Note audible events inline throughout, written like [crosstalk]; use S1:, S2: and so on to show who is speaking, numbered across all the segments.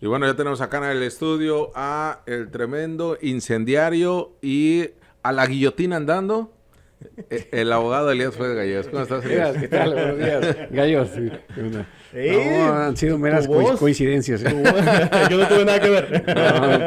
S1: Y bueno, ya tenemos acá en el estudio a el tremendo incendiario y a la guillotina andando. Eh, el abogado Elías Flores Gallegos. ¿Cómo estás, Elías? ¿Qué tal? Buenos días.
S2: Gallos. No, han sido meras coincidencias. ¿eh? [laughs] Yo no tuve nada que ver. No,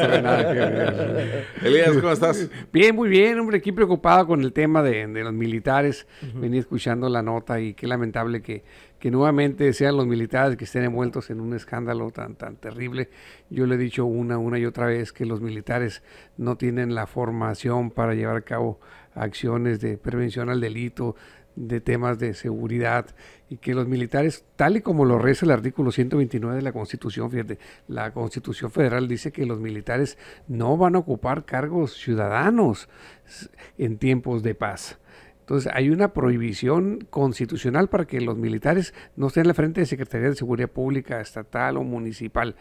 S2: tuve nada que ver. Elías, ¿cómo estás? Bien, muy bien, hombre. Aquí preocupado con el tema de, los militares. Venía escuchando la nota y qué lamentable que, nuevamente sean los militares que estén envueltos en un escándalo tan, tan terrible. Yo le he dicho una, una y otra vez que los militares no tienen la formación para llevar a cabo acciones de prevención al delito, de temas de seguridad y que los militares, tal y como lo reza el artículo 129 de la Constitución, fíjate, la Constitución Federal dice que los militares no van a ocupar cargos ciudadanos en tiempos de paz. Entonces hay una prohibición constitucional para que los militares no estén en la frente de Secretaría de Seguridad Pública, estatal o municipal.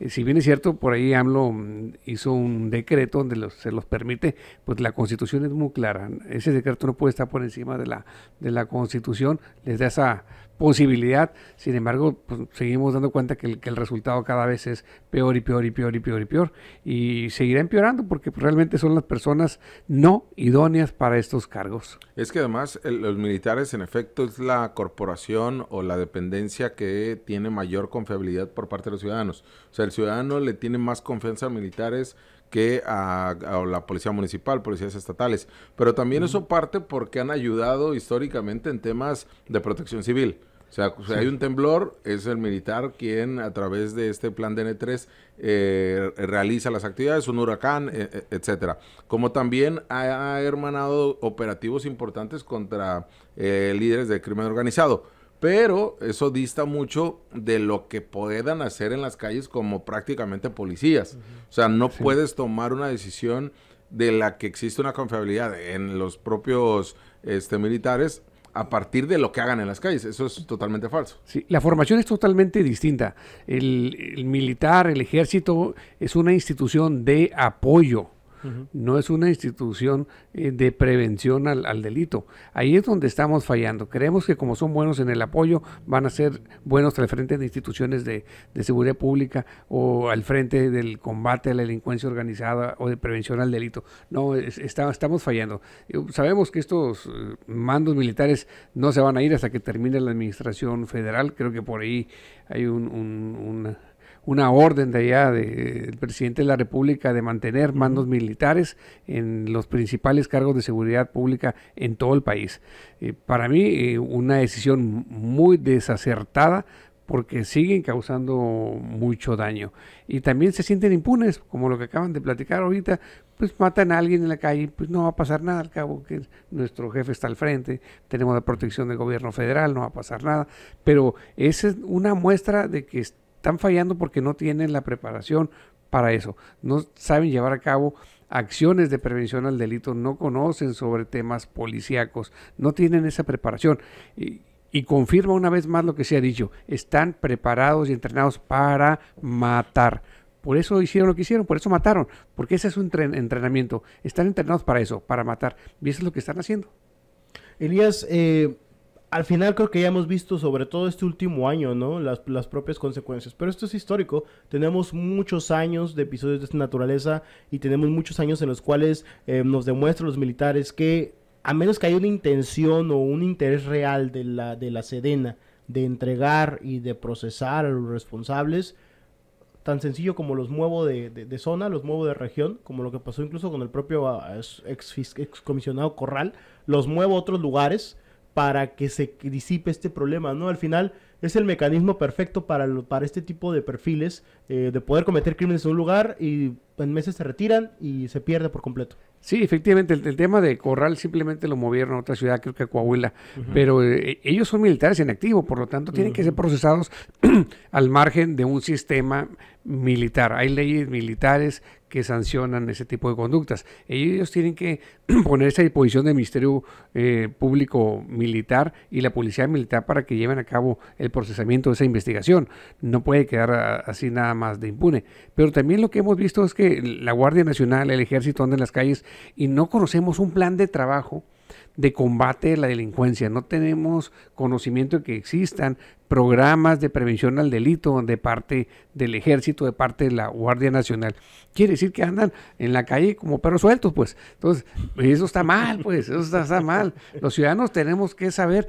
S2: Eh, si bien es cierto, por ahí AMLO mm, hizo un decreto donde se los permite, pues la constitución es muy clara. Ese decreto no puede estar por encima de la, de la constitución, les da esa posibilidad. Sin embargo, pues, seguimos dando cuenta que el, resultado cada vez es peor y peor y peor y peor y peor. Y seguirá empeorando porque realmente son las personas no idóneas para estos cargos.
S1: Es que además los militares en efecto es la corporación o la dependencia que tiene mayor confiabilidad por parte de los ciudadanos. O sea, el ciudadano le tiene más confianza a militares que a, la policía municipal, policías estatales. Pero también eso parte porque han ayudado históricamente en temas de protección civil. O sea, hay un temblor, es el militar quien a través de este plan n 3 eh, realiza las actividades, un huracán, etc. E, etcétera. Como también ha, hermanado operativos importantes contra eh, líderes del crimen organizado. Pero eso dista mucho de lo que puedan hacer en las calles como prácticamente policías. O sea, no puedes tomar una decisión de la que existe una confiabilidad en los propios este, militares a partir de lo que hagan
S2: en las calles. Eso es totalmente falso. Sí, la formación es totalmente distinta. El, el militar, el ejército, es una institución de apoyo no es una institución eh, de prevención al, delito. Ahí es donde estamos fallando. Creemos que como son buenos en el apoyo, van a ser buenos al frente de instituciones de, seguridad pública o al frente del combate a la delincuencia organizada o de prevención al delito. No, estamos fallando. Eh, sabemos que estos eh, mandos militares no se van a ir hasta que termine la administración federal. Creo que por ahí hay un, una orden de allá del presidente de la República de mantener mandos militares en los principales cargos de seguridad pública en todo el país. Eh, para mí, eh, una decisión muy desacertada porque siguen causando mucho daño. Y también se sienten impunes, como lo que acaban de platicar ahorita, pues matan a alguien en la calle, pues no va a pasar nada, al cabo que nuestro jefe está al frente, tenemos la protección del gobierno federal, no va a pasar nada, pero esa es una muestra de que están fallando porque no tienen la preparación para eso. No saben llevar a cabo acciones de prevención al delito, no conocen sobre temas policíacos, no tienen esa preparación. Y, confirma una vez más lo que se ha dicho, están preparados y entrenados para matar. Por eso hicieron lo que hicieron, por eso mataron, porque ese es un entrenamiento. Están entrenados para eso, para matar. Y eso es lo que están haciendo. Elías, eh, al final
S3: creo que ya hemos visto, sobre todo este último año, ¿no? Las, propias consecuencias. Pero esto es histórico. Tenemos muchos años de episodios de esta naturaleza y tenemos muchos años en los cuales eh, nos demuestran los militares que, a menos que haya una intención o un interés real de la, de la Sedena de entregar y de procesar a los responsables, tan sencillo como los muevo de, zona, los muevo de región, como lo que pasó incluso con el propio ah, ex, ex comisionado Corral, los muevo a otros lugares para que se disipe este problema, ¿no? Al final es el mecanismo perfecto para, para este tipo de perfiles
S2: eh, de poder cometer crímenes en un lugar y
S3: en meses se retiran y se pierde por completo.
S2: Sí, efectivamente, el, tema de Corral simplemente lo movieron a otra ciudad, creo que a Coahuila, pero eh, e, ellos son militares en activo, por lo tanto tienen que ser procesados [clears throat] al margen de un sistema militar. Hay leyes militares que sancionan ese tipo de conductas. Ellos tienen que [clears throat] ponerse a disposición del Ministerio eh, Público Militar y la Policía Militar para que lleven a cabo el procesamiento de esa investigación. No puede quedar ah, así nada más de impune. Pero también lo que hemos visto es que la Guardia Nacional, el Ejército anda en las calles y no conocemos un plan de trabajo de combate la delincuencia, no tenemos conocimiento de que existan programas de prevención al delito de parte del ejército, de parte de la Guardia Nacional. Quiere decir que andan en la calle como perros sueltos, pues. Entonces, eso está mal, pues, eso está, está mal. Los ciudadanos tenemos que saber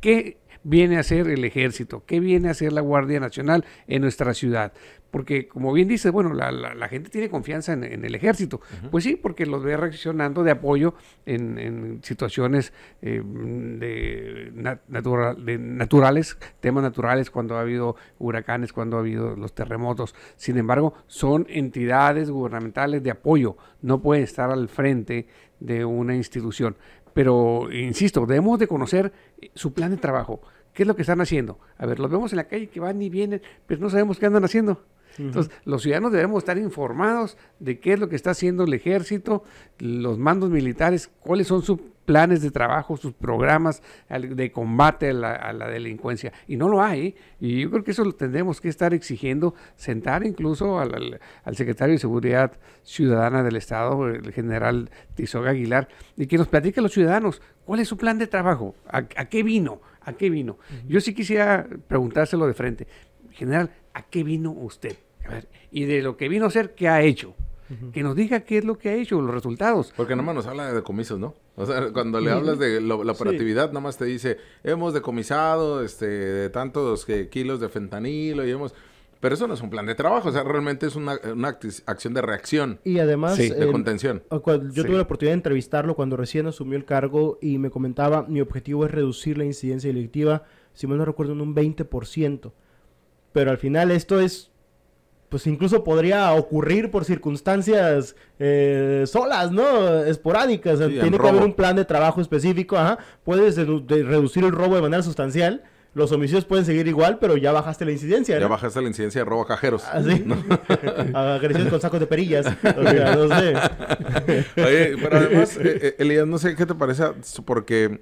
S2: qué viene a ser el ejército, qué viene a ser la Guardia Nacional en nuestra ciudad. Porque como bien dices, bueno, la, la, gente tiene confianza en, el ejército. Pues sí, porque los ve reaccionando de apoyo en, situaciones eh, naturales, temas naturales, cuando ha habido huracanes, cuando ha habido los terremotos. Sin embargo, son entidades gubernamentales de apoyo, no pueden estar al frente de una institución. Pero, insisto, debemos de conocer eh, su plan de trabajo. ¿Qué es lo que están haciendo? A ver, los vemos en la calle que van y vienen, pero no sabemos qué andan haciendo. Entonces, los ciudadanos debemos estar informados de qué es lo que está haciendo el ejército, los mandos militares, cuáles son sus planes de trabajo, sus programas de combate a la, delincuencia. Y no lo hay. ¿eh? Y yo creo que eso lo tendremos que estar exigiendo, sentar incluso al, secretario de Seguridad Ciudadana del Estado, el general Tizoga Aguilar, y que nos platique a los ciudadanos cuál es su plan de trabajo, a, qué vino, a qué vino. Yo sí quisiera preguntárselo de frente. General, ¿a qué vino usted? y de lo que vino a ser, ¿qué ha hecho? Que nos diga qué es lo que ha hecho, los resultados. Porque más nos habla de decomisos, ¿no?
S1: O sea, cuando le hablas de la operatividad, nomás te dice, hemos decomisado este, de tantos kilos de fentanilo y hemos... Pero eso no es un plan de trabajo, o sea, realmente es una, acción de reacción. Y además... de contención. yo tuve la
S3: oportunidad de entrevistarlo cuando recién asumió el cargo y me comentaba, mi objetivo es reducir la incidencia delictiva, si mal no recuerdo, en un 20%. Pero al final esto es pues incluso podría ocurrir por circunstancias eh, solas, ¿no? Esporádicas. Tiene que haber un plan de trabajo específico, ajá. Puedes reducir el robo de manera sustancial. Los homicidios pueden seguir igual, pero ya bajaste la incidencia. Ya
S1: bajaste la incidencia de robo a cajeros. Así. Ah, [laughs] Agresiones con sacos de perillas. O no sé. pero además, [laughs] eh, eh, Elías, no sé qué te parece, porque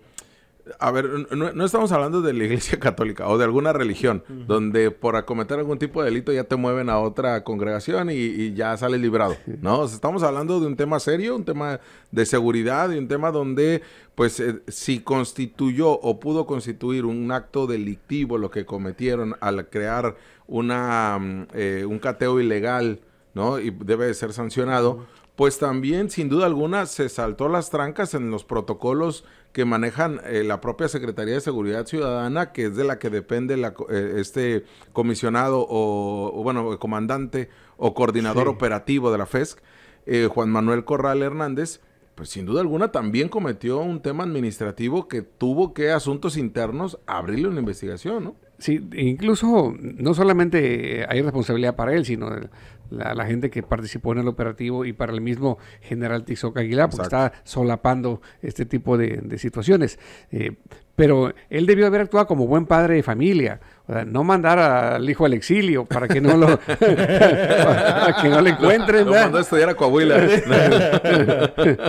S1: a ver, no, estamos hablando de la iglesia [laughs] católica o de alguna religión, donde por acometer algún tipo de delito ya te mueven a otra congregación y, ya sales librado, ¿no? estamos hablando de un tema serio, un tema de seguridad y un tema donde, pues, eh, si constituyó o pudo constituir un acto delictivo lo que cometieron al crear una, mm, eh, un cateo ilegal, ¿no? Y debe ser sancionado pues también sin duda alguna se saltó las trancas en los protocolos que manejan eh, la propia Secretaría de Seguridad Ciudadana, que es de la que depende la, eh, este comisionado o, bueno, comandante o coordinador operativo de la FESC, eh, Juan Manuel Corral Hernández, pues sin duda alguna también cometió un tema administrativo que tuvo que asuntos internos abrirle
S2: una investigación, ¿no? Sí, incluso no solamente hay responsabilidad para él, sino la, la, gente que participó en el operativo y para el mismo general Tizoc Aguilar, porque está solapando este tipo de, situaciones. Eh, pero él debió haber actuado como buen padre de familia, o sea, no mandar al hijo al exilio para que no lo [laughs] encuentren. No, mandó a estudiar a Coahuila.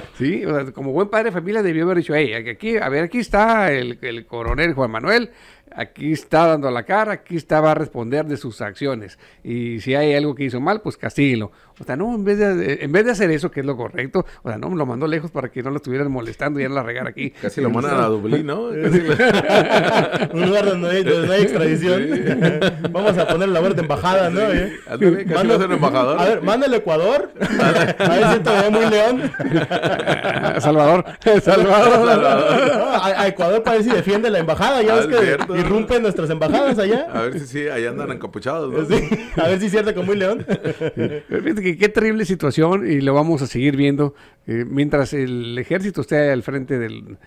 S2: [laughs] sí, como buen padre de familia debió haber dicho, hey, aquí, a ver, aquí está el coronel Juan Manuel, aquí está dando la cara, aquí está va a responder de sus acciones. Y si hay algo que hizo mal, pues castíguelo. O sea, no, en vez, de, eh, en vez de hacer eso, que es lo correcto, o sea, no, lo mandó lejos para que no lo estuvieran molestando y ya la regar aquí. [laughs] Casi lo mandan a Dublín, ¿no? [laughs] [laughs] Un lugar donde, no hay extradición. Vamos a poner la obra de embajada, ¿no? Sí. Eh.
S1: a
S3: embajador. A ver, mándale a Ecuador. a ver si te muy león.
S2: Salvador. Salvador. Salvador.
S3: a, Ecuador parece que defiende la embajada. Ya ah, ves que irrumpen nuestras embajadas allá. A ver si
S1: sí, allá andan encapuchados. ¿no?
S2: A ver si es cierto con muy león qué terrible situación y lo vamos a seguir viendo eh, mientras el ejército esté al frente de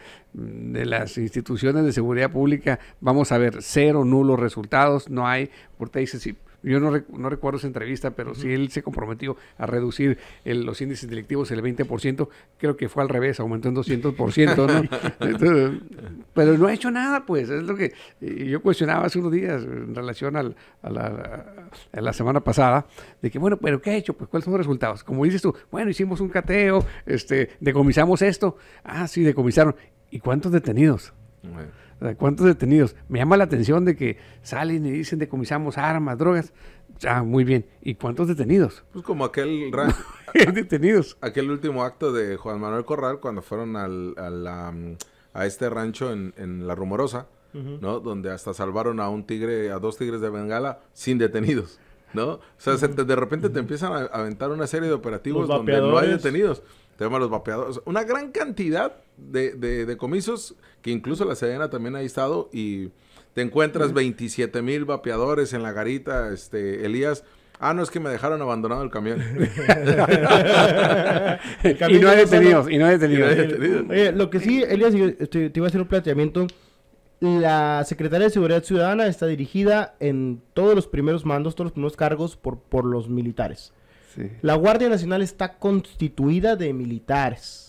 S2: las instituciones de seguridad pública. Vamos a ver cero, nulos resultados, no hay, porque dice, sí, yo no, no recuerdo esa entrevista, pero si sí él se comprometió a reducir los índices delictivos el 20%, creo que fue al revés, aumentó en 200%, ¿no? [laughs] pero no ha hecho nada, pues, es lo que yo cuestionaba hace unos días en relación a, la, semana pasada, de que, bueno, pero ¿qué ha hecho? Pues, ¿cuáles son los resultados? Como dices tú, bueno, hicimos un cateo, este, decomisamos esto, ah, sí, decomisaron, ¿y cuántos detenidos? ¿Cuántos detenidos? Me llama la atención de que salen y dicen decomisamos armas, drogas. Ah, muy bien. ¿Y cuántos detenidos?
S1: Pues como aquel... [laughs] detenidos. Aquel último acto de Juan Manuel Corral cuando fueron al, a este rancho en, La Rumorosa, ¿no? Donde hasta salvaron a un tigre, a dos tigres de Bengala sin detenidos. ¿no? O sea, de repente te empiezan a aventar una serie de operativos donde no hay detenidos tema de los vapeadores, una gran cantidad de, de, comisos que incluso la Sedena también ha estado y te encuentras 27 mil vapeadores en la garita, este, Elías. Ah, no, es que me dejaron abandonado el camión. [laughs] y no hay detenidos, y no hay detenidos. Eh,
S3: lo que sí, Elías, te, iba a hacer un planteamiento. La Secretaría de Seguridad Ciudadana está dirigida en todos los primeros mandos, todos los primeros cargos por, por los militares. La Guardia Nacional está constituida de militares.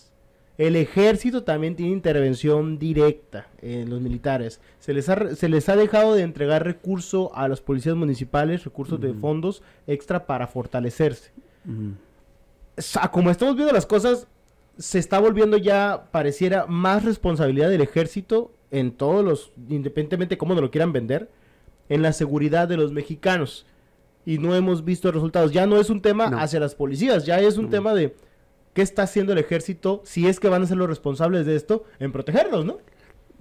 S3: El ejército también tiene intervención directa en los militares. Se les ha, se les ha dejado de entregar recursos a las policías municipales, recursos de fondos extra para fortalecerse. como estamos viendo las cosas, se está volviendo ya, pareciera, más responsabilidad del ejército en todos los, independientemente de cómo nos lo quieran vender, en la seguridad de los mexicanos y no hemos visto resultados. Ya no es un tema hacia las policías, ya es un tema de qué está haciendo el ejército, si es que van a ser los responsables de esto, en protegerlos, ¿no?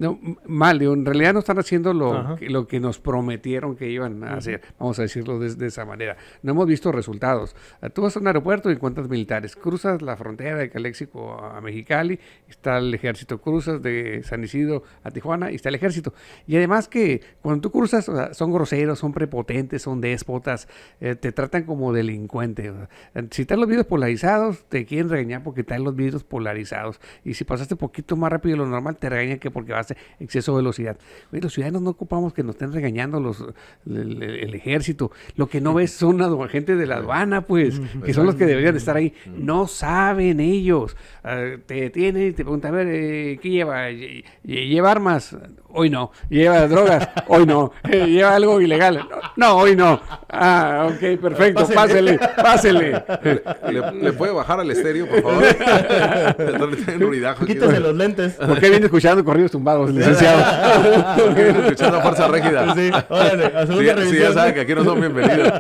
S2: no, mal, en realidad no están haciendo lo, que, lo que nos prometieron que iban a hacer, vamos a decirlo de, esa manera. No hemos visto resultados. Ah, tú vas a un aeropuerto y encuentras militares, cruzas la frontera de Caléxico a Mexicali, está el ejército, cruzas de San Isidro a Tijuana y está el ejército. Y además que cuando tú cruzas, son groseros, son prepotentes, son déspotas, eh, te tratan como delincuente. si están los vidrios polarizados, te quieren regañar porque están los vidrios polarizados. Y si pasaste poquito más rápido de lo normal, te regañan que porque vas exceso de velocidad. los ciudadanos no ocupamos que nos estén regañando los, el, ejército. Lo que no ves son agentes de la aduana, pues, que son los que deberían estar ahí. No saben ellos. Ah, te detienen y te preguntan, a ver, eh, ¿qué lleva? ¿Lleva armas? Hoy no. ¿Lleva drogas? Hoy no. [laughs] Eh, ¿Lleva algo ilegal? No, hoy no. Ah, ok, perfecto. Pásele, pásele. ¿Le, puede bajar al estéreo, por favor? [laughs]
S1: [laughs] Quítese los lentes.
S2: ¿Por qué viene escuchando corridos tumbados? licenciado
S3: escuchando Escuchando
S1: fuerza rígida. Sí, órale, sí, Sí, ya saben que aquí no son bienvenidos.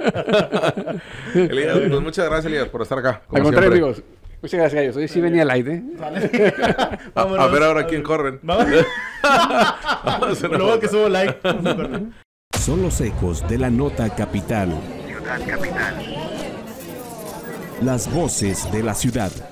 S2: Elías, pues muchas gracias, Elías, por estar acá. Al contrario, amigos. Muchas gracias, ellos, Hoy sí venía al aire. [laughs]
S1: a, a, ver ahora quién corren. [laughs] Vamos. que subo aire.
S2: Son los ecos de la nota capital.
S1: Ciudad capital.
S2: Las voces de la ciudad.